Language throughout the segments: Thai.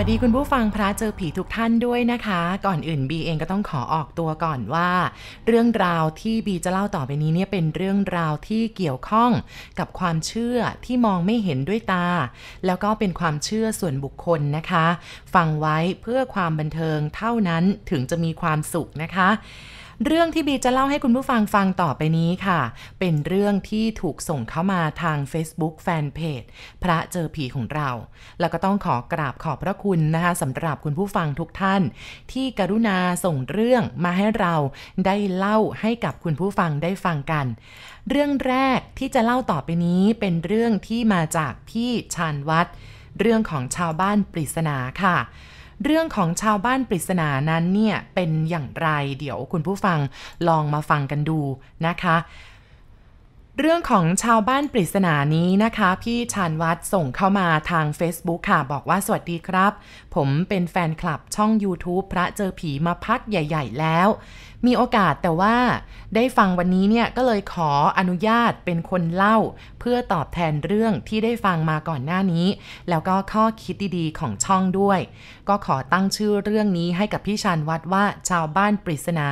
วัสดีคุณผู้ฟังพระเจอผีทุกท่านด้วยนะคะ ก่อนอื่นบีเองก็ต้องขอออกตัวก่อนว่า เรื่องราวที่บีจะเล่าต่อไปนี้เนี่ยเป็นเรื่องราวที่เกี่ยวข้องกับความเชื่อที่มองไม่เห็นด้วยตา แล้วก็เป็นความเชื่อส่วนบุคคลนะคะ ฟังไว้เพื่อความบันเทิงเท่านั้นถึงจะมีความสุขนะคะเรื่องที่บีจะเล่าให้คุณผู้ฟังฟังต่อไปนี้ค่ะ เป็นเรื่องที่ถูกส่งเข้ามาทาง Facebook Fanpage พระเจอผีของเรา แล้วก็ต้องขอกราบขอบพระคุณนะคะสำหรับคุณผู้ฟังทุกท่าน ที่กรุณาส่งเรื่องมาให้เราได้เล่าให้กับคุณผู้ฟังได้ฟังกัน เรื่องแรกที่จะเล่าต่อไปนี้เป็นเรื่องที่มาจากพี่ชานวัด เรื่องของชาวบ้านปริศนาค่ะเรื่องของชาวบ้านปริศนานั้นเนี่ย เป็นอย่างไรเดี๋ยวคุณผู้ฟังลองมาฟังกันดูนะคะ เรื่องของชาวบ้านปริศนานี้นะคะ พี่ชานวัดส่งเข้ามาทาง Facebook ค่ะบอกว่าสวัสดีครับ ผมเป็นแฟนคลับช่อง YouTube พระเจอผีมาพักใหญ่ ๆแล้วมีโอกาสแต่ว่าได้ฟังวันนี้เนี่ย ก็เลยขออนุญาตเป็นคนเล่า เพื่อตอบแทนเรื่องที่ได้ฟังมาก่อนหน้านี้ แล้วก็ข้อคิดดีๆของช่องด้วย ก็ขอตั้งชื่อเรื่องนี้ให้กับพี่ชานวัดว่าชาวบ้านปริศนา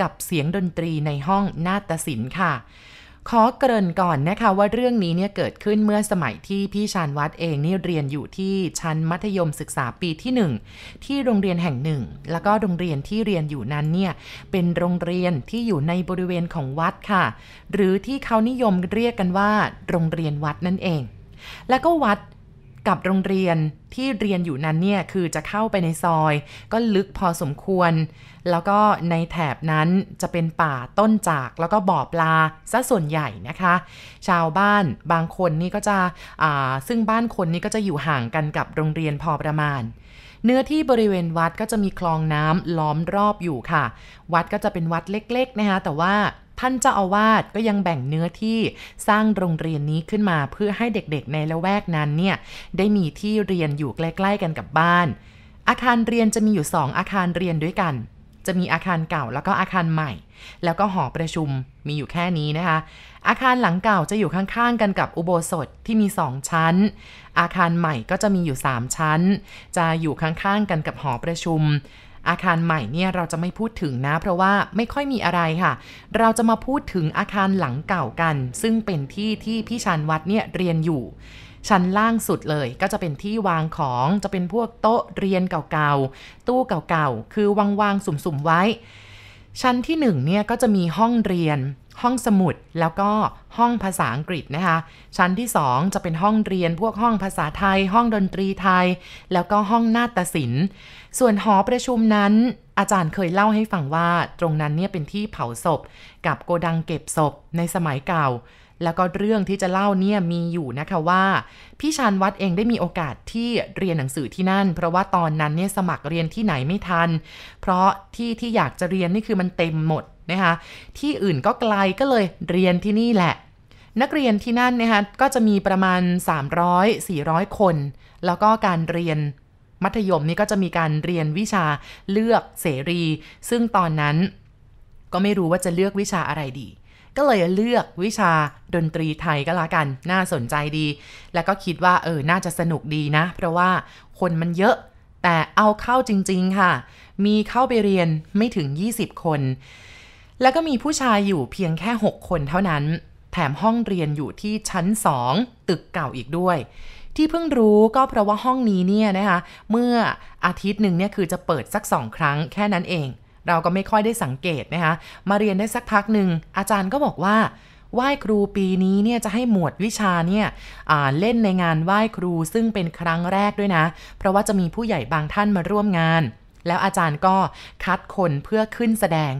กับเสียงดนตรีในห้องนาฏศิลป์ค่ะขอเกริ่นก่อนนะคะว่าเรื่องนี้เนี่ยเกิดขึ้นเมื่อสมัยที่พี่ชานวัดเองนี่เรียนอยู่ที่ชั้นมัธยมศึกษาปีที่ 1 ที่โรงเรียนแห่งหนึ่ง แล้วก็โรงเรียนที่เรียนอยู่นั้นเนี่ยเป็นโรงเรียนที่อยู่ในบริเวณของวัดค่ะ หรือที่เขานิยมเรียกกันว่าโรงเรียนวัดนั่นเอง แล้วก็วัดกับโรงเรียนที่เรียนอยู่นั้นเนี่ยคือจะเข้าไปในซอย ก็ลึกพอสมควร แล้วก็ในแถบนั้นจะเป็นป่าต้นจาก แล้วก็บ่อปลาซะส่วนใหญ่นะคะ ชาวบ้านบางคนนี่ก็จะซึ่งบ้านคนนี่ก็จะอยู่ห่างกันกับโรงเรียนพอประมาณ เนื้อที่บริเวณวัดก็จะมีคลองน้ำล้อมรอบอยู่ค่ะ วัดก็จะเป็นวัดเล็กๆนะคะแต่ว่าท่านเจ้าอาวาสก็ยังแบ่งเนื้อที่สร้างโรงเรียนนี้ขึ้นมาเพื่อให้เด็กๆในละแวกนั้นเนี่ย ได้มีที่เรียนอยู่ใกล้ๆกันกับบ้าน อาคารเรียนจะมีอยู่ 2 อาคารเรียนด้วยกัน จะมีอาคารเก่าแล้วก็อาคารใหม่ แล้วก็หอประชุมมีอยู่แค่นี้นะคะ อาคารหลังเก่าจะอยู่ข้างๆ กันกับอุโบสถที่มี 2 ชั้น อาคารใหม่ก็จะมีอยู่ 3 ชั้น จะอยู่ข้างๆกันกับหอประชุมอาคารใหม่เนี่ยเราจะไม่พูดถึงนะ เพราะว่าไม่ค่อยมีอะไรค่ะ เราจะมาพูดถึงอาคารหลังเก่ากัน ซึ่งเป็นที่ที่พี่ชันวัดเนี่ยเรียนอยู่ชั้นล่างสุดเลย ก็จะเป็นที่วางของจะเป็นพวกโต๊ะเรียนเก่าๆตู้เก่าๆคือวางๆสุ่มๆไว้ชั้นที่1เนี่ยก็จะมีห้องเรียน ห้องสมุด แล้วก็ห้องภาษาอังกฤษนะคะ ชั้นที่ 2 จะเป็นห้องเรียนพวกห้องภาษาไทย ห้องดนตรีไทย แล้วก็ห้องนาฏศิลป์ ส่วนหอประชุมนั้น อาจารย์เคยเล่าให้ฟังว่าตรงนั้นเนี่ยเป็นที่เผาศพ กับโกดังเก็บศพในสมัยเก่าแล้วก็เรื่องที่จะเล่าเนี่ยมีอยู่นะคะว่าพี่ชานวัดเองได้มีโอกาสที่เรียนหนังสือที่นั่น เพราะว่าตอนนั้นเนี่ยสมัครเรียนที่ไหนไม่ทัน เพราะที่ที่อยากจะเรียนนี่คือมันเต็มหมดนะคะที่อื่นก็ไกลก็เลยเรียนที่นี่แหละ นักเรียนที่นั่นนะคะก็จะมีประมาณ 300-400 คน แล้วก็การเรียนมัธยมนี่ก็จะมีการเรียนวิชาเลือกเสรี ซึ่งตอนนั้นก็ไม่รู้ว่าจะเลือกวิชาอะไรดีก็เลยเลือกวิชาดนตรีไทยก็แล้วกันน่าสนใจดี แล้วก็คิดว่าเออน่าจะสนุกดีนะ เพราะว่าคนมันเยอะแต่เอาเข้าจริงๆค่ะ มีเข้าไปเรียนไม่ถึง 20 คน แล้วก็มีผู้ชายอยู่เพียงแค่ 6 คนเท่านั้น แถมห้องเรียนอยู่ที่ชั้น 2 ตึกเก่าอีกด้วย ที่เพิ่งรู้ก็เพราะว่าห้องนี้เนี่ยนะคะเมื่ออาทิตย์หนึ่งเนี่ยคือจะเปิดสักสองครั้งแค่นั้นเองเราก็ไม่ค่อยได้สังเกตนะคะ มาเรียนได้สักพักหนึ่ง อาจารย์ก็บอกว่า ไหว้ครูปีนี้เนี่ยจะให้หมวดวิชาเนี่ยเล่นในงานไหว้ครูซึ่งเป็นครั้งแรกด้วยนะ เพราะว่าจะมีผู้ใหญ่บางท่านมาร่วมงาน แล้วอาจารย์ก็คัดคนเพื่อขึ้นแสดง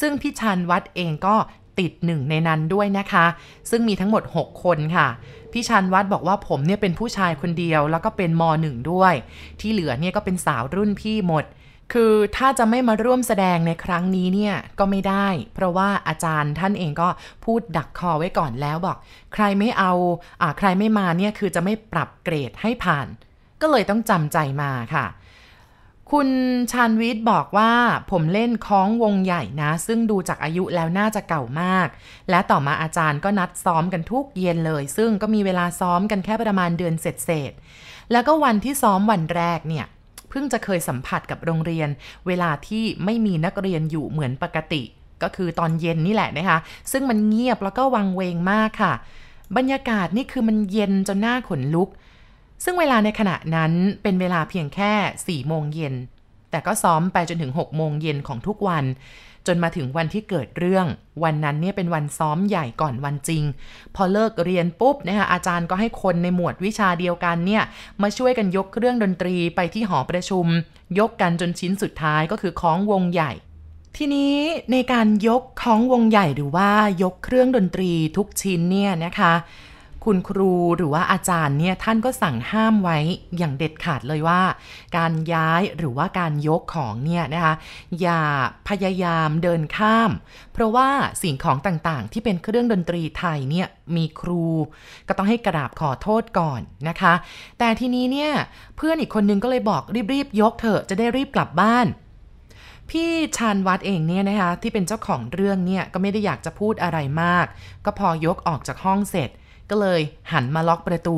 ซึ่งพี่ชันวัดเองก็ติดหนึ่งในนั้นด้วยนะคะ ซึ่งมีทั้งหมด6คนค่ะ พี่ชันวัดบอกว่าผมเนี่ยเป็นผู้ชายคนเดียว แล้วก็เป็นมหนึ่งด้วย ที่เหลือเนี่ยก็เป็นสาวรุ่นพี่หมดคือถ้าจะไม่มาร่วมแสดงในครั้งนี้เนี่ยก็ไม่ได้ เพราะว่าอาจารย์ท่านเองก็พูดดักคอไว้ก่อนแล้วบอก ใครไม่เอาอ่าใครไม่มาเนี่ยคือจะไม่ปรับเกรดให้ผ่าน ก็เลยต้องจำใจมาค่ะ คุณชานวิทย์บอกว่า ผมเล่นคล้องวงใหญ่นะ ซึ่งดูจากอายุแล้วน่าจะเก่ามาก และต่อมาอาจารย์ก็นัดซ้อมกันทุกเย็นเลย ซึ่งก็มีเวลาซ้อมกันแค่ประมาณเดือนเศษๆแล้วก็วันที่ซ้อมวันแรกเนี่ยพิ่งจะเคยสัมผัสกับโรงเรียน เวลาที่ไม่มีนักเรียนอยู่เหมือนปกติ ก็คือตอนเย็นนี่แหละนะคะซึ่งมันเงียบแล้วก็วังเวงมากค่ะ บรรยากาศนี่คือมันเย็นจนหน้าขนลุก ซึ่งเวลาในขณะนั้นเป็นเวลาเพียงแค่ 4 โมงเย็นแต่ก็ซ้อมไปจนถึง6โมงเย็นของทุกวัน จนมาถึงวันที่เกิดเรื่อง วันนั้นเนี่ยเป็นวันซ้อมใหญ่ก่อนวันจริง พอเลิกเรียนปุ๊บนะคะอาจารย์ก็ให้คนในหมวดวิชาเดียวกันเนี่ยมาช่วยกันยกเครื่องดนตรีไปที่หอประชุม ยกกันจนชิ้นสุดท้ายก็คือคล้องวงใหญ่ ทีนี้ในการยกของวงใหญ่หรือว่ายกเครื่องดนตรีทุกชิ้นเนี่ยนะคะคุณครูหรือว่าอาจารย์เนี่ยท่านก็สั่งห้ามไว้อย่างเด็ดขาดเลยว่า การย้ายหรือว่าการยกของเนี่ยนะคะอย่าพยายามเดินข้าม เพราะว่าสิ่งของต่างๆ ที่เป็นเครื่องดนตรีไทยเนี่ยมีครูก็ต้องให้กราบขอโทษก่อนนะคะ แต่ทีนี้เนี่ยเพื่อนอีกคนนึงก็เลยบอกรีบ ๆ ยกเถอะจะได้รีบกลับบ้าน พี่ชานวัดเองเนี่ยนะคะที่เป็นเจ้าของเรื่องเนี่ยก็ไม่ได้อยากจะพูดอะไรมาก ก็พอยกออกจากห้องเสร็จก็เลยหันมาล็อกประตู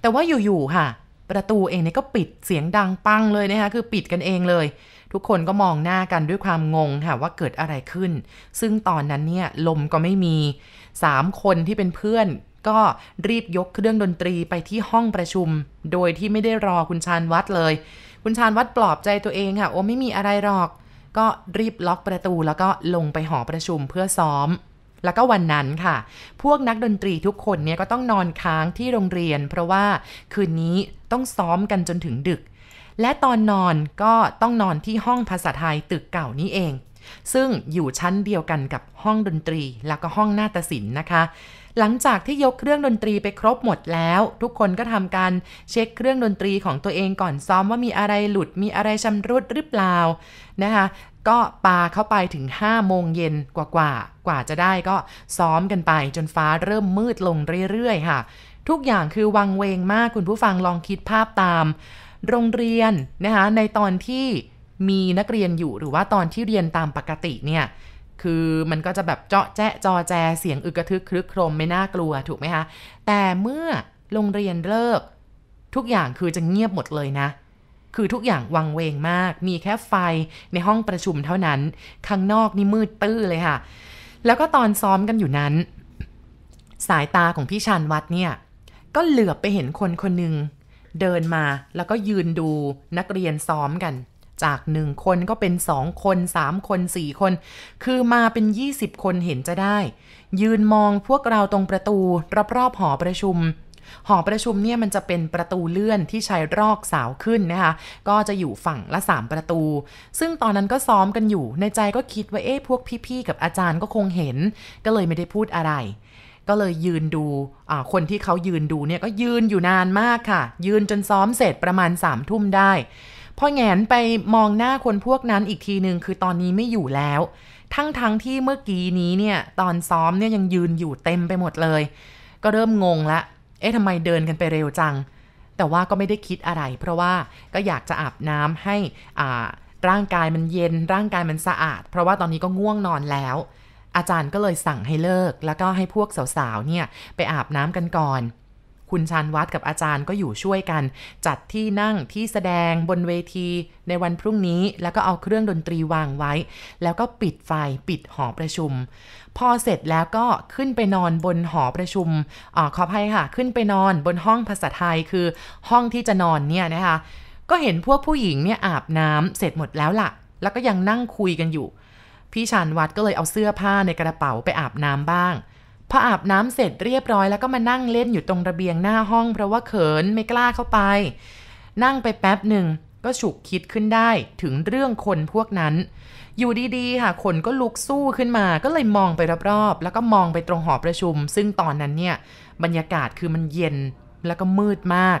แต่ว่าอยู่ ๆ ค่ะ ประตูเองเนี่ยก็ปิดเสียงดังปังเลยนะคะคือปิดกันเองเลย ทุกคนก็มองหน้ากันด้วยความงงค่ะ ว่าเกิดอะไรขึ้น ซึ่งตอนนั้นเนี่ยลมก็ไม่มี 3 คนที่เป็นเพื่อนก็รีบยกเครื่องดนตรีไปที่ห้องประชุม โดยที่ไม่ได้รอคุณชานวัดเลย คุณชานวัดปลอบใจตัวเองค่ะ โอ้ไม่มีอะไรหรอก ก็รีบล็อกประตูแล้วก็ลงไปหอประชุมเพื่อซ้อมแล้วก็วันนั้นค่ะ พวกนักดนตรีทุกคนเนี่ยก็ต้องนอนค้างที่โรงเรียน เพราะว่าคืนนี้ต้องซ้อมกันจนถึงดึก และตอนนอนก็ต้องนอนที่ห้องภาษาไทยตึกเก่านี้เอง ซึ่งอยู่ชั้นเดียวกันกับห้องดนตรีแล้วก็ห้องนาฏศิลป์นะคะหลังจากที่ยกเครื่องดนตรีไปครบหมดแล้ว ทุกคนก็ทำการเช็คเครื่องดนตรีของตัวเองก่อนซ้อมว่ามีอะไรหลุดมีอะไรชำรุดหรือเปล่านะคะก็ปาเข้าไปถึง 5 โมงเย็นกว่ากว่ากว่าจะได้ก็ซ้อมกันไปจนฟ้าเริ่มมืดลงเรื่อยๆค่ะทุกอย่างคือวังเวงมากคุณผู้ฟังลองคิดภาพตาม โรงเรียนนะคะในตอนที่มีนักเรียนอยู่หรือว่าตอนที่เรียนตามปกติเนี่ยคือมันก็จะแบบเจาะแจ๊จอแจเสียงอึกระทึก ครึกโครมไม่น่ากลัวถูกไหมคะแต่เมื่อโรงเรียนเลิก ทุกอย่างคือจะเงียบหมดเลยนะ คือทุกอย่างวังเวงมาก มีแค่ไฟในห้องประชุมเท่านั้น ข้างนอกนี่มืดตื้อเลยค่ะ แล้วก็ตอนซ้อมกันอยู่นั้น สายตาของพี่ชันวัดเนี่ย ก็เหลือบไปเห็นคนคนหนึ่งเดินมาแล้วก็ยืนดูนักเรียนซ้อมกันจากหนึ่งคนก็เป็นสองคนสามคนสี่คน คือมาเป็น 20 คนเห็นจะได้ ยืนมองพวกเราตรงประตูรอบๆหอประชุม หอประชุมเนี่ยมันจะเป็นประตูเลื่อนที่ใช้รอกสาวขึ้นนะคะก็จะอยู่ฝั่งละ 3 ประตู ซึ่งตอนนั้นก็ซ้อมกันอยู่ในใจก็คิดว่าเอ๊ะพวกพี่ๆกับอาจารย์ก็คงเห็น ก็เลยไม่ได้พูดอะไร ก็เลยยืนดูคนที่เขายืนดูเนี่ยก็ยืนอยู่นานมากค่ะ ยืนจนซ้อมเสร็จประมาณ3ามทุ่มได้พอแงนไปมองหน้าคนพวกนั้นอีกทีหนึ่งคือตอนนี้ไม่อยู่แล้ว ทั้งทั้งที่เมื่อกี้นี้เนี่ยตอนซ้อมเนี่ยยังยืนอยู่เต็มไปหมดเลย ก็เริ่มงงละ เอ๊ะทำไมเดินกันไปเร็วจัง แต่ว่าก็ไม่ได้คิดอะไร เพราะว่าก็อยากจะอาบน้ำให้อ่าร่างกายมันเย็น ร่างกายมันสะอาด เพราะว่าตอนนี้ก็ง่วงนอนแล้ว อาจารย์ก็เลยสั่งให้เลิกแล้วก็ให้พวกสาวๆเนี่ยไปอาบน้ำกันก่อนคุณชานวัดกับอาจารย์ก็อยู่ช่วยกันจัดที่นั่งที่แสดงบนเวที ในวันพรุ่งนี้แล้วก็เอาเครื่องดนตรีวางไว้ แล้วก็ปิดไฟปิดหอประชุม พอเสร็จแล้วก็ขึ้นไปนอนบนหอประชุมอขออภัยค่ะขึ้นไปนอนบนห้องภาษาไทยคือห้องที่จะนอนเนี่ยนะคะก็เห็นพวกผู้หญิงเนี่ยอาบน้ำเสร็จหมดแล้วละ่ะ แล้วก็ยังนั่งคุยกันอยู่พี่ชานวัดก็เลยเอาเสื้อผ้าในกระเป๋าไปอาบน้ำบ้างพออาบน้ำเสร็จเรียบร้อย แล้วก็มานั่งเล่นอยู่ตรงระเบียงหน้าห้อง เพราะว่าเขินไม่กล้าเข้าไป นั่งไปแป๊บหนึ่งก็ฉุกคิดขึ้นได้ถึงเรื่องคนพวกนั้นอยู่ดีๆค่ะคนก็ลุกสู้ขึ้นมา ก็เลยมองไปรอบๆแล้วก็มองไปตรงหอประชุม ซึ่งตอนนั้นเนี่ยบรรยากาศคือมันเย็นแล้วก็มืดมาก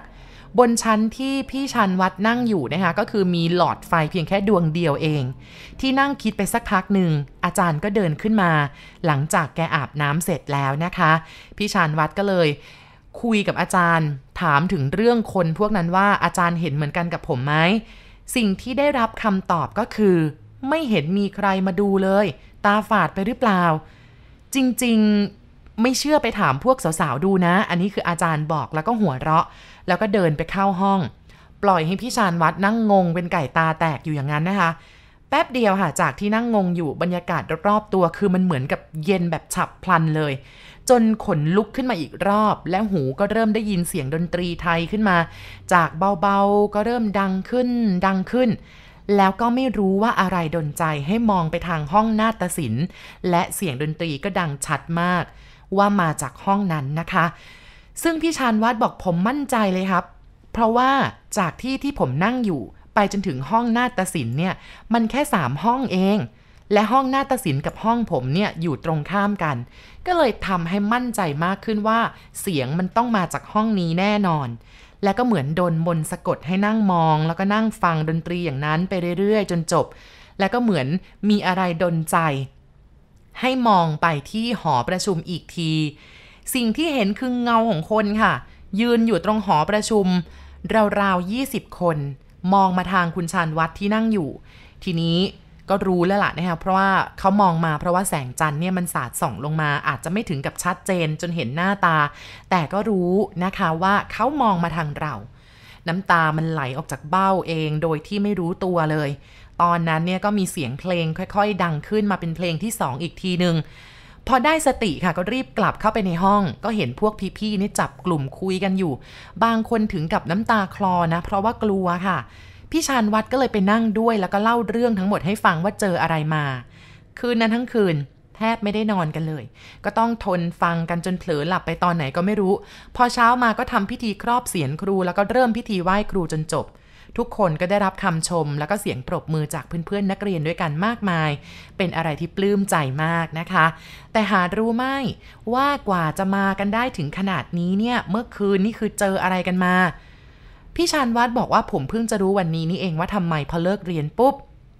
บนชั้นที่พี่ชันวัดนั่งอยู่นะคะก็คือมีหลอดไฟเพียงแค่ดวงเดียวเอง ที่นั่งคิดไปสักพักหนึ่ง อาจารย์ก็เดินขึ้นมา หลังจากแกอาบน้ำเสร็จแล้วนะคะพี่ชันวัดก็เลย คุยกับอาจารย์ถามถึงเรื่องคนพวกนั้นว่าอาจารย์เห็นเหมือนกันกับผมไหมสิ่งที่ได้รับคำตอบก็คือ ไม่เห็นมีใครมาดูเลย ตาฝาดไปหรือเปล่า จริงไม่เชื่อไปถามพวกสาวๆดูนะ อันนี้คืออาจารย์บอกแล้วก็หัวเราะ แล้วก็เดินไปเข้าห้อง ปล่อยให้พี่ชานวัดนั่งงงเป็นไก่ตาแตกอยู่อย่างนั้นนะคะ แป๊บเดียวค่ะ จากที่นั่งงงอยู่บรรยากาศรอบๆตัวคือมันเหมือนกับเย็นแบบฉับพลันเลย จนขนลุกขึ้นมาอีกรอบ และหูก็เริ่มได้ยินเสียงดนตรีไทยขึ้นมา จากเบาๆก็เริ่มดังขึ้นดังขึ้น แล้วก็ไม่รู้ว่าอะไรดนใจให้มองไปทางห้องนาฏศิลป์ และเสียงดนตรีก็ดังชัดมากว่ามาจากห้องนั้นนะคะ ซึ่งพี่ชานวัดบอกผมมั่นใจเลยครับ เพราะว่าจากที่ที่ผมนั่งอยู่ไปจนถึงห้องนาฏศิลป์เนี่ย มันแค่3ห้องเอง และห้องนาฏศิลป์กับห้องผมเนี่ยอยู่ตรงข้ามกัน ก็เลยทำให้มั่นใจมากขึ้นว่า เสียงมันต้องมาจากห้องนี้แน่นอน และก็เหมือนโดนมนสะกดให้นั่งมอง แล้วก็นั่งฟังดนตรีอย่างนั้นไปเรื่อยๆ จนจบ และก็เหมือนมีอะไรดนใจให้มองไปที่หอประชุมอีกที สิ่งที่เห็นคือเงาของคนค่ะ ยืนอยู่ตรงหอประชุมราวๆ20คน มองมาทางคุณชานวัดที่นั่งอยู่ ทีนี้ก็รู้แล้วล่ะนะคะ เพราะว่าเขามองมาเพราะว่าแสงจันทร์เนี่ยมันสาดส่องลงมาอาจจะไม่ถึงกับชัดเจนจนเห็นหน้าตา แต่ก็รู้นะคะว่าเขามองมาทางเรา น้ำตามันไหลออกจากเบ้าเองโดยที่ไม่รู้ตัวเลยตอนนั้นเนี่ยก็มีเสียงเพลงค่อยๆ ดังขึ้นมาเป็นเพลงที่ 2ออีกทีหนึ่งพอได้สติค่ะก็รีบกลับเข้าไปในห้อง ก็เห็นพวกพี่ๆนี่จับกลุ่มคุยกันอยู่ บางคนถึงกับน้ำตาคลอนะเพราะว่ากลัวค่ะพี่ชานวัดก็เลยไปนั่งด้วยแล้วก็เล่าเรื่องทั้งหมดให้ฟังว่าเจออะไรมา คืนนั้นทั้งคืน แทบไม่ได้นอนกันเลย ก็ต้องทนฟังกันจนเผลอหลับไปตอนไหนก็ไม่รู้ พอเช้ามาก็ทำพิธีครอบเสียนครูแล้วก็เริ่มพิธีไหว้ครูจนจบทุกคนก็ได้รับคำชมแล้วก็เสียงปรบมือจากเพื่อนๆนักเรียนด้วยกันมากมาย เป็นอะไรที่ปลื้มใจมากนะคะ แต่หารู้ไหมว่ากว่าจะมากันได้ถึงขนาดนี้ เนี่ย เมื่อคืนนี่คือเจออะไรกันมา พี่ชานวัดบอกว่าผมเพิ่งจะรู้วันนี้นี่เองว่าทำไมพอเลิกเรียนปุ๊บ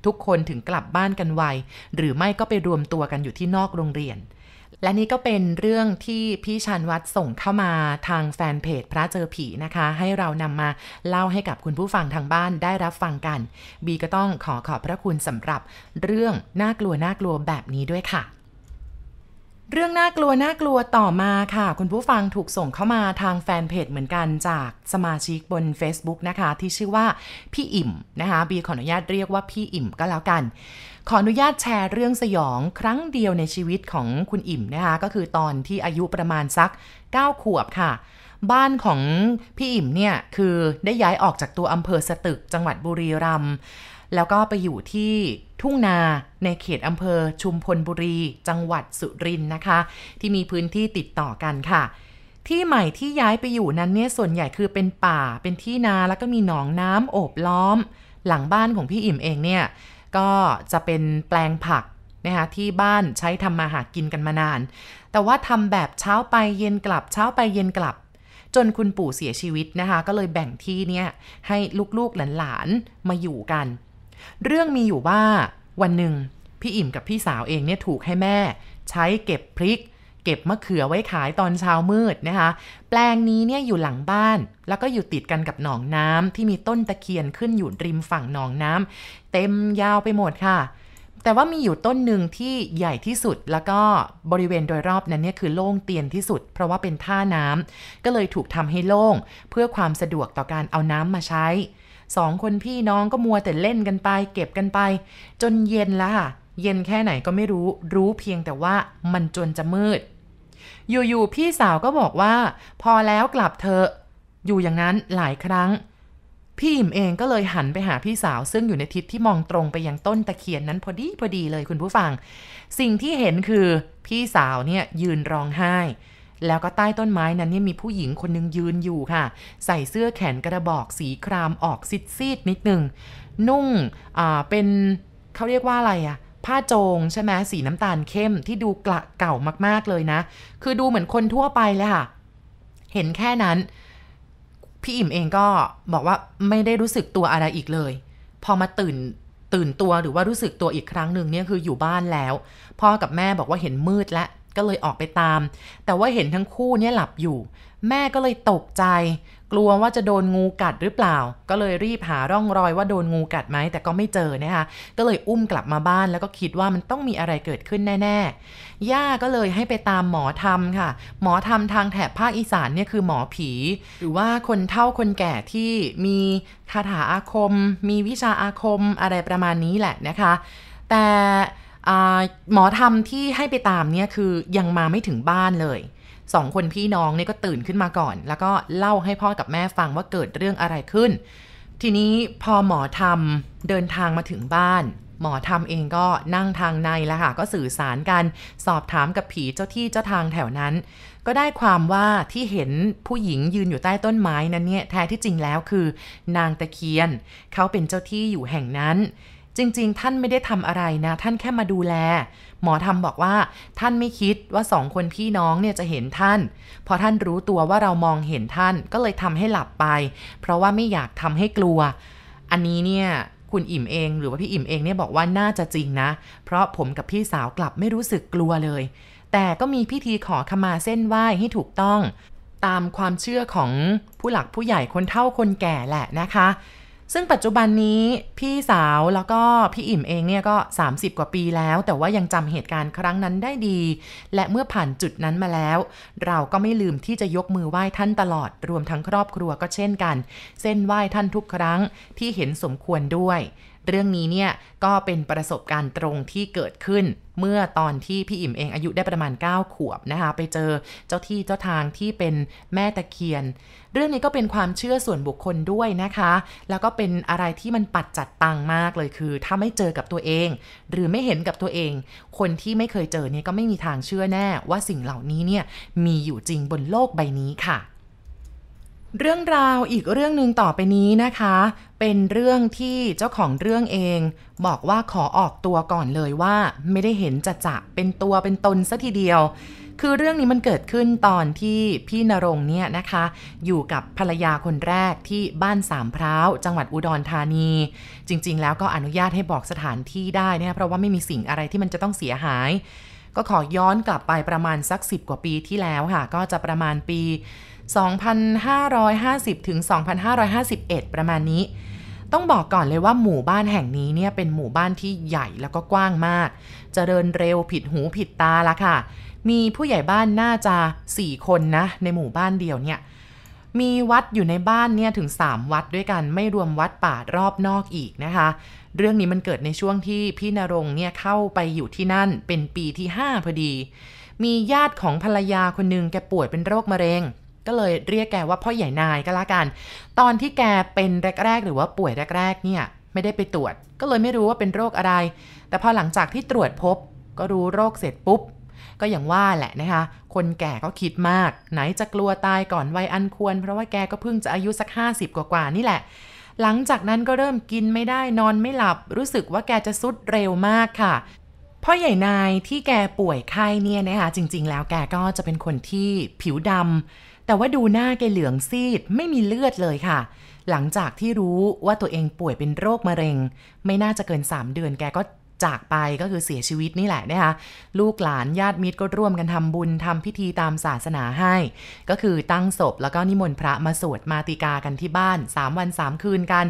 ทุกคนถึงกลับบ้านกันไว หรือไม่ก็ไปรวมตัวกันอยู่ที่นอกโรงเรียนและนี่ก็เป็นเรื่องที่พี่ชันวัดส่งเข้ามาทางแฟนเพจพระเจอผีนะคะ ให้เรานำมาเล่าให้กับคุณผู้ฟังทางบ้านได้รับฟังกัน บีก็ต้องขอขอบพระคุณสำหรับเรื่องน่ากลัวน่ากลัวแบบนี้ด้วยค่ะเรื่องน่ากลัวน่ากลัวต่อมาค่ะ คุณผู้ฟังถูกส่งเข้ามาทางแฟนเพจ เหมือนกันจากสมาชิกบน Facebook นะคะ ที่ชื่อว่าพี่อิ่มนะคะบีขออนุญาตเรียกว่าพี่อิ่มก็แล้วกัน ขออนุญาตแชร์เรื่องสยองครั้งเดียวในชีวิตของคุณอิ่ม นะคะ ก็คือตอนที่อายุประมาณสัก 9 ขวบค่ะ บ้านของพี่อิ่มเนี่ย คือได้ย้ายออกจากตัวอำเภอสตึกจังหวัดบุรีรัมย์แล้วก็ไปอยู่ที่ทุ่งนาในเขตอำเภอชุมพลบุรี จังหวัดสุรินทร์นะคะ ที่มีพื้นที่ติดต่อกันค่ะ ที่ใหม่ที่ย้ายไปอยู่นั้นเนี่ยส่วนใหญ่คือเป็นป่าเป็นที่นาแล้วก็มีหนองน้ำโอบล้อม หลังบ้านของพี่อิ่มเองเนี่ย ก็จะเป็นแปลงผักนะคะที่บ้านใช้ทำมาหากินกันมานาน แต่ว่าทำแบบเช้าไปเย็นกลับ เช้าไปเย็นกลับ จนคุณปู่เสียชีวิตนะคะ ก็เลยแบ่งที่เนี่ยให้ลูกๆหลานๆมาอยู่กันเรื่องมีอยู่ว่าวันหนึ่งพี่อิ่มกับพี่สาวเองเนี่ยถูกให้แม่ ใช้เก็บพริก เก็บมะเขือไว้ขายตอนเช้ามืดนะคะ แปลงนี้เนี่ยอยู่หลังบ้าน แล้วก็อยู่ติดกันกับหนองน้ำ ที่มีต้นตะเคียนขึ้นอยู่ริมฝั่งหนองน้ำ เต็มยาวไปหมดค่ะ แต่ว่ามีอยู่ต้นหนึ่งที่ใหญ่ที่สุด แล้วก็บริเวณโดยรอบนั้นเนี่ยคือโล่งเตียนที่สุด เพราะว่าเป็นท่าน้ำ ก็เลยถูกทำให้โล่งเพื่อความสะดวกต่อการเอาน้ำมาใช้สองคนพี่น้องก็มัวแต่เล่นกันไป เก็บกันไป จนเย็นละค่ะเย็นแค่ไหนก็ไม่รู้รู้เพียงแต่ว่ามันจนจะมืด อยู่ๆ พี่สาวก็บอกว่า พอแล้วกลับเถอะอยู่อย่างนั้นหลายครั้ง พี่อิ่มเองก็เลยหันไปหาพี่สาว ซึ่งอยู่ในทิศที่มองตรงไปยังต้นตะเคียนนั้นพอดีพอดีเลยคุณผู้ฟัง สิ่งที่เห็นคือพี่สาวเนี่ยยืนร้องไห้แล้วก็ใต้ต้นไม้นั้นเนี่ยมีผู้หญิงคนนึงยืนอยู่ค่ะ ใส่เสื้อแขนกระบอก สีครามออกซีดๆนิดนึง นุ่งอ่าเป็นเขาเรียกว่าอะไรอะผ้าโจงใช่ไหมสีน้ำตาลเข้มที่ดูกระเก่ามากๆเลยนะ คือดูเหมือนคนทั่วไปเลยค่ะ เห็นแค่นั้น พี่อิ่มเองก็บอกว่าไม่ได้รู้สึกตัวอะไรอีกเลย พอมาตื่นตื่นตัวหรือว่ารู้สึกตัวอีกครั้งหนึ่งเนี่ยคืออยู่บ้านแล้ว พ่อกับแม่บอกว่าเห็นมืดแล้วก็เลยออกไปตาม แต่ว่าเห็นทั้งคู่เนี่ยหลับอยู่ แม่ก็เลยตกใจ กลัวว่าจะโดนงูกัดหรือเปล่า ก็เลยรีบหาร่องรอยว่าโดนงูกัดไหม แต่ก็ไม่เจอนะคะก็เลยอุ้มกลับมาบ้าน แล้วก็คิดว่ามันต้องมีอะไรเกิดขึ้นแน่ ๆ ย่าก็เลยให้ไปตามหมอธรรมค่ะ หมอธรรมทางแถบภาคอีสานเนี่ยคือหมอผี หรือว่าคนเฒ่าคนแก่ที่มีคาถาอาคม มีวิชาอาคมอะไรประมาณนี้แหละนะคะ แต่หมอธรรมที่ให้ไปตามเนี่ยคือยังมาไม่ถึงบ้านเลย สองคนพี่น้องเนี่ยก็ตื่นขึ้นมาก่อน แล้วก็เล่าให้พ่อกับแม่ฟังว่าเกิดเรื่องอะไรขึ้น ทีนี้พอหมอธรรมเดินทางมาถึงบ้าน หมอธรรมเองก็นั่งทางในแล้วค่ะก็สื่อสารกันสอบถามกับผีเจ้าที่เจ้าทางแถวนั้น ก็ได้ความว่าที่เห็นผู้หญิงยืนอยู่ใต้ต้นไม้นั้นเนี่ย แท้ที่จริงแล้วคือ นางตะเคียนเขาเป็นเจ้าที่อยู่แห่งนั้นจริงๆ ท่านไม่ได้ทำอะไรนะ ท่านแค่มาดูแล หมอทำบอกว่า ท่านไม่คิดว่าสองคนพี่น้องเนี่ยจะเห็นท่านพอท่านรู้ตัวว่าเรามองเห็นท่าน ก็เลยทำให้หลับไป เพราะว่าไม่อยากทำให้กลัว อันนี้เนี่ย คุณอิ่มเอง หรือว่าพี่อิ่มเองเนี่ยบอกว่าน่าจะจริงนะ เพราะผมกับพี่สาวกลับไม่รู้สึกกลัวเลย แต่ก็มีพิธีขอขมาเส้นไหว้ให้ถูกต้องตามความเชื่อของผู้หลักผู้ใหญ่คนเฒ่าคนแก่แหละนะคะซึ่งปัจจุบันนี้พี่สาวแล้วก็พี่อิ่มเองเนี่ยก็ 30 กว่าปีแล้ว แต่ว่ายังจำเหตุการณ์ครั้งนั้นได้ดี และเมื่อผ่านจุดนั้นมาแล้ว เราก็ไม่ลืมที่จะยกมือไหว้ท่านตลอดรวมทั้งครอบครัวก็เช่นกัน เส้นไหว้ท่านทุกครั้งที่เห็นสมควรด้วยเรื่องนี้เนี่ยก็เป็นประสบการณ์ตรงที่เกิดขึ้น เมื่อตอนที่พี่อิ่มเองอายุได้ประมาณ 9 ขวบนะคะ ไปเจอเจ้าที่เจ้าทางที่เป็นแม่ตะเคียน เรื่องนี้ก็เป็นความเชื่อส่วนบุคคลด้วยนะคะ แล้วก็เป็นอะไรที่มันปัดจัดตังมากเลยคือ ถ้าไม่เจอกับตัวเอง หรือไม่เห็นกับตัวเอง คนที่ไม่เคยเจอเนี่ยก็ไม่มีทางเชื่อแน่ว่าสิ่งเหล่านี้เนี่ยมีอยู่จริงบนโลกใบนี้ค่ะเรื่องราวอีกเรื่องหนึ่งต่อไปนี้นะคะ เป็นเรื่องที่เจ้าของเรื่องเอง บอกว่าขอออกตัวก่อนเลยว่าไม่ได้เห็นจะจะเป็นตัวเป็นตนซะทีเดียว คือเรื่องนี้มันเกิดขึ้นตอนที่พี่นรงเนี่ยนะคะ อยู่กับภรรยาคนแรกที่บ้านสามพร้าวจังหวัดอุดรธานี จริงๆ แล้วก็อนุญาตให้บอกสถานที่ได้นะเพราะว่าไม่มีสิ่งอะไรที่มันจะต้องเสียหายก็ขอย้อนกลับไปประมาณสัก 10 กว่าปีที่แล้วค่ะ ก็จะประมาณปี 2550 ถึง 2551 ประมาณนี้ ต้องบอกก่อนเลยว่าหมู่บ้านแห่งนี้เนี่ยเป็นหมู่บ้านที่ใหญ่แล้วก็กว้างมากจะเดินเร็วผิดหูผิดตาละค่ะ มีผู้ใหญ่บ้านน่าจะ 4 คนนะ ในหมู่บ้านเดียวเนี่ย มีวัดอยู่ในบ้านเนี่ยถึง 3 วัดด้วยกันไม่รวมวัดป่ารอบนอกอีกนะคะเรื่องนี้มันเกิดในช่วงที่พี่นรงเนี่ยเข้าไปอยู่ที่นั่นเป็นปีที่ 5 พอดี มีญาติของภรรยาคนหนึ่งแกป่วยเป็นโรคมะเร็ง ก็เลยเรียกแกว่าพ่อใหญ่นายก็แล้วกัน ตอนที่แกเป็นแรกๆหรือว่าป่วยแรกๆเนี่ย ไม่ได้ไปตรวจ ก็เลยไม่รู้ว่าเป็นโรคอะไร แต่พอหลังจากที่ตรวจพบก็รู้โรคเสร็จปุ๊บ ก็อย่างว่าแหละนะคะ คนแก่ก็คิดมาก ไหนจะกลัวตายก่อนวัยอันควร เพราะว่าแกก็เพิ่งจะอายุสัก50 กว่าๆนี่แหละหลังจากนั้นก็เริ่มกินไม่ได้นอนไม่หลับรู้สึกว่าแกจะสุดเร็วมากค่ะพ่อใหญ่นายที่แกป่วยไข้เนี่ยนะคะจริง ๆ แล้วแกก็จะเป็นคนที่ผิวดำแต่ว่าดูหน้าแกเหลืองซีดไม่มีเลือดเลยค่ะ หลังจากที่รู้ว่าตัวเองป่วยเป็นโรคมะเร็ง ไม่น่าจะเกิน 3 เดือนแกก็จากไปก็คือเสียชีวิตนี่แหละนะคะลูกหลานญาติมิตรก็ร่วมกันทำบุญ ทำพิธีตามศาสนาให้ ก็คือตั้งศพแล้วก็นิมนต์พระมาสวดมาติกากันที่บ้าน 3 วัน 3 คืนกัน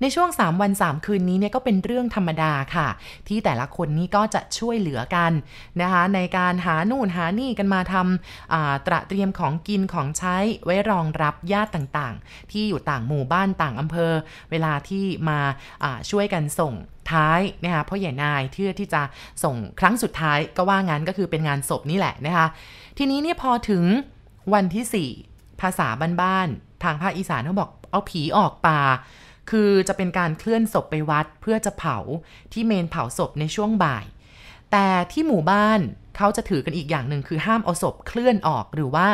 ในช่วง 3 วัน 3 คืนนี้เนี่ยก็เป็นเรื่องธรรมดา ค่ะ ที่แต่ละคนนี้ก็จะช่วยเหลือกันนะคะในการหาหนู่นหานี่กันมาทำตระเตรียมของกินของใช้ไว้รองรับญาติต่างๆ ที่อยู่ต่างหมู่บ้านต่างอำเภอเวลาที่มาช่วยกันส่งท้าย นะคะพ่อใหญ่นายเพื่อที่จะส่งครั้งสุดท้ายก็ว่างั้นก็คือเป็นงานศพนี่แหละนะคะทีนี้เนี่ยพอถึงวันที่ 4 ภาษาบ้านๆทางภาคอีสานเขาบอกเอาผีออกป่าคือจะเป็นการเคลื่อนศพไปวัดเพื่อจะเผาที่เมนเผาศพในช่วงบ่าย แต่ที่หมู่บ้านเขาจะถือกันอีกอย่างหนึ่งคือห้ามเอาศพเคลื่อนออกหรือว่า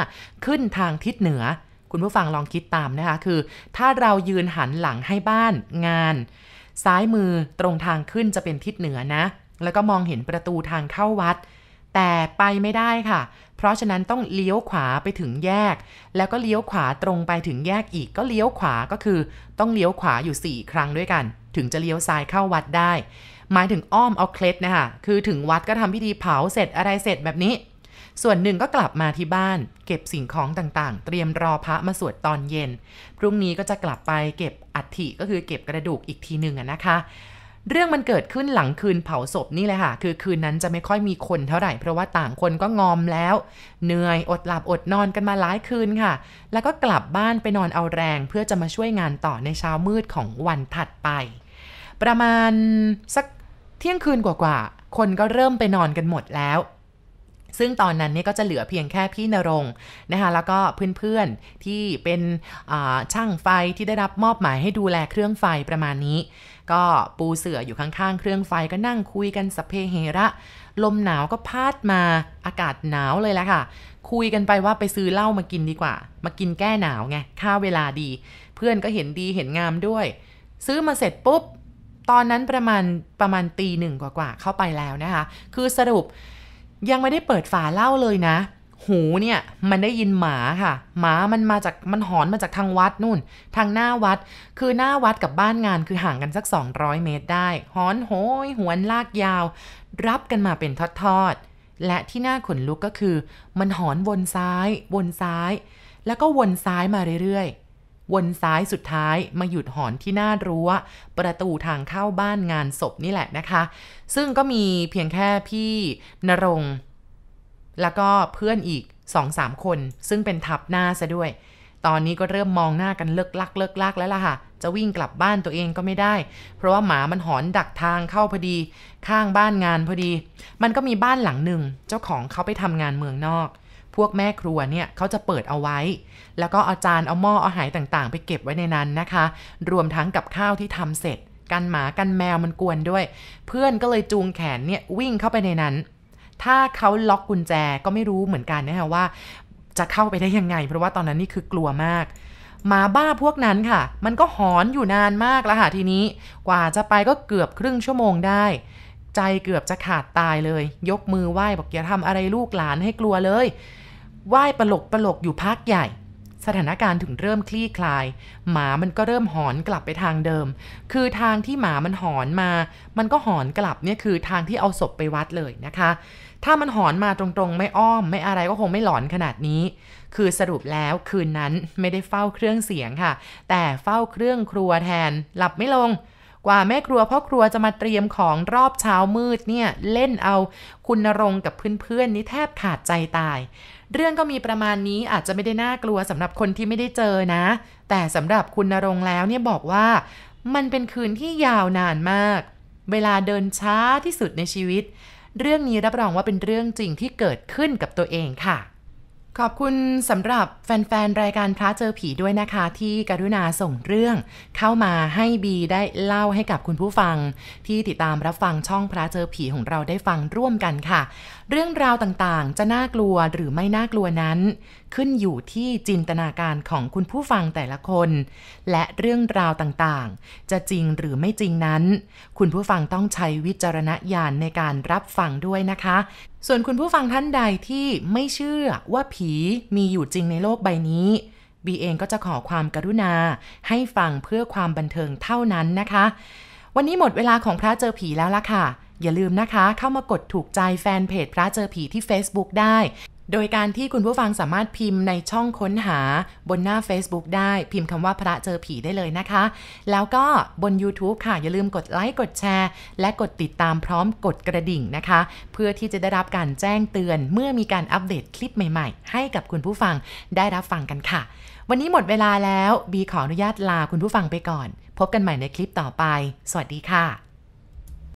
ขึ้นทางทิศเหนือ คุณผู้ฟังลองคิดตามนะคะคือถ้าเรายืนหันหลังให้บ้านงาน ซ้ายมือตรงทางขึ้นจะเป็นทิศเหนือนะ แล้วก็มองเห็นประตูทางเข้าวัด แต่ไปไม่ได้ค่ะเพราะฉะนั้นต้องเลี้ยวขวาไปถึงแยก แล้วก็เลี้ยวขวาตรงไปถึงแยกอีกก็เลี้ยวขวาก็คือต้องเลี้ยวขวาอยู่ 4 ครั้งด้วยกัน ถึงจะเลี้ยวซ้ายเข้าวัดได้หมายถึงอ้อมเอาเคล็ดนะคะคือถึงวัดก็ทำพิธีเผาเสร็จอะไรเสร็จแบบนี้ ส่วนหนึ่งก็กลับมาที่บ้าน เก็บสิ่งของต่างๆ เตรียมรอพระมาสวดตอนเย็นพรุ่งนี้ก็จะกลับไปเก็บอัฐิก็คือเก็บกระดูกอีกทีหนึ่งนะคะเรื่องมันเกิดขึ้นหลังคืนเผาศพนี่แหละค่ะคือคืนนั้นจะไม่ค่อยมีคนเท่าไหร่เพราะว่าต่างคนก็งอมแล้ว เหนื่อยอดหลับอดนอนกันมาหลายคืนค่ะ แล้วก็กลับบ้านไปนอนเอาแรง เพื่อจะมาช่วยงานต่อในเช้ามืดของวันถัดไป ประมาณสักเที่ยงคืนกว่าๆคนก็เริ่มไปนอนกันหมดแล้ว ซึ่งตอนนั้นนี่ก็จะเหลือเพียงแค่พี่นรงนะคะแล้วก็เพื่อนๆที่เป็นช่างไฟที่ได้รับมอบหมายให้ดูแลเครื่องไฟประมาณนี้ก็ปูเสื่ออยู่ข้างๆ เครื่องไฟก็นั่งคุยกันสเพเฮระ ลมหนาวก็พาดมาอากาศหนาวเลยแหละค่ะ คุยกันไปว่าไปซื้อเหล้ามากินดีกว่า มากินแก้หนาวไงค่าเวลาดี เพื่อนก็เห็นดีเห็นงามด้วย ซื้อมาเสร็จปุ๊บ ตอนนั้นประมาณประมาณตีหนึ่งกว่าๆเข้าไปแล้วนะคะ คือสรุปยังไม่ได้เปิดฝาเหล้าเลยนะหูเนี่ยมันได้ยินหมาค่ะ หมามันมาจากมันหอนมาจากทางวัดนู่น ทางหน้าวัดคือหน้าวัดกับบ้านงานคือห่างกันสัก 200 เมตรได้ หอนโหยหวนลากยาว รับกันมาเป็นทอดๆและที่น่าขนลุกก็คือ มันหอนวนซ้าย วนซ้าย แล้วก็วนซ้ายมาเรื่อยๆ วนซ้ายสุดท้ายมาหยุดหอนที่หน้ารั้ว ประตูทางเข้าบ้านงานศพนี่แหละนะคะ ซึ่งก็มีเพียงแค่พี่นรงแล้วก็เพื่อนอีกสองสามคนซึ่งเป็นทับหน้าซะด้วย ตอนนี้ก็เริ่มมองหน้ากันเลิกลักเลิกลักแล้วล่ะค่ะ จะวิ่งกลับบ้านตัวเองก็ไม่ได้ เพราะว่าหมามันหอนดักทางเข้าพอดี ข้างบ้านงานพอดี มันก็มีบ้านหลังหนึ่งเจ้าของเขาไปทำงานเมืองนอก พวกแม่ครัวเนี่ยเขาจะเปิดเอาไว้ แล้วก็เอาจานเอาหม้อเอาหายต่างๆ ไปเก็บไว้ในนั้นนะคะ รวมทั้งกับข้าวที่ทำเสร็จ กันหมากันแมวมันกวนด้วย เพื่อนก็เลยจูงแขนเนี่ยวิ่งเข้าไปในนั้นถ้าเขาล็อกกุญแจก็ไม่รู้เหมือนกันนะคะว่า จะเข้าไปได้ยังไงเพราะว่าตอนนั้นนี่คือกลัวมาก หมาบ้าพวกนั้นค่ะ มันก็หอนอยู่นานมากแล้วค่ะทีนี้ กว่าจะไปก็เกือบครึ่งชั่วโมงได้ ใจเกือบจะขาดตายเลย ยกมือไหว้ บอกอย่าทำอะไรลูกหลานให้กลัวเลย ไหว้ปลกปลกอยู่พักใหญ่ สถานการณ์ถึงเริ่มคลี่คลาย หมามันก็เริ่มหอนกลับไปทางเดิม คือทางที่หมามันหอนมา มันก็หอนกลับเนี่ยคือทางที่เอาศพไปวัดเลยนะคะถ้ามันหอนมาตรงๆ ไม่อ้อม ไม่อะไรก็คงไม่หลอนขนาดนี้ คือสรุปแล้วคืนนั้นไม่ได้เฝ้าเครื่องเสียงค่ะ แต่เฝ้าเครื่องครัวแทนหลับไม่ลง กว่าแม่ครัวพ่อครัวจะมาเตรียมของรอบเช้ามืดเนี่ย เล่นเอาคุณนรงกับเพื่อนๆนี่แทบขาดใจตาย เรื่องก็มีประมาณนี้อาจจะไม่ได้น่ากลัวสำหรับคนที่ไม่ได้เจอนะ แต่สำหรับคุณนรงแล้วเนี่ยบอกว่า มันเป็นคืนที่ยาวนานมาก เวลาเดินช้าที่สุดในชีวิตเรื่องนี้รับรองว่าเป็นเรื่องจริงที่เกิดขึ้นกับตัวเองค่ะ ขอบคุณสำหรับแฟนๆ รายการพระเจอผีด้วยนะคะที่กรุณาส่งเรื่อง เข้ามาให้บีได้เล่าให้กับคุณผู้ฟัง ที่ติดตามรับฟังช่องพระเจอผีของเราได้ฟังร่วมกันค่ะ เรื่องราวต่างๆ จะน่ากลัวหรือไม่น่ากลัวนั้นขึ้นอยู่ที่จินตนาการของคุณผู้ฟังแต่ละคน และเรื่องราวต่างๆ จะจริงหรือไม่จริงนั้น คุณผู้ฟังต้องใช้วิจารณญาณในการรับฟังด้วยนะคะ ส่วนคุณผู้ฟังท่านใดที่ไม่เชื่อว่าผีมีอยู่จริงในโลกใบนี้บีเองก็จะขอความกรุณาให้ฟังเพื่อความบันเทิงเท่านั้นนะคะวันนี้หมดเวลาของพระเจอผีแล้วล่ะค่ะ อย่าลืมนะคะ เข้ามากดถูกใจแฟนเพจพระเจอผีที่ Facebook ได้โดยการที่คุณผู้ฟังสามารถพิมพ์ในช่องค้นหาบนหน้า Facebook ได้พิมพ์คำว่าพระเจอผีได้เลยนะคะ แล้วก็บน YouTube ค่ะ อย่าลืมกดไลค์กดแชร์ และกดติดตามพร้อมกดกระดิ่งนะคะ เพื่อที่จะได้รับการแจ้งเตือน เมื่อมีการอัปเดตคลิปใหม่ๆ ให้กับคุณผู้ฟังได้รับฟังกันค่ะ วันนี้หมดเวลาแล้ว บีขออนุญาตลาคุณผู้ฟังไปก่อน พบกันใหม่ในคลิปต่อไป สวัสดีค่ะ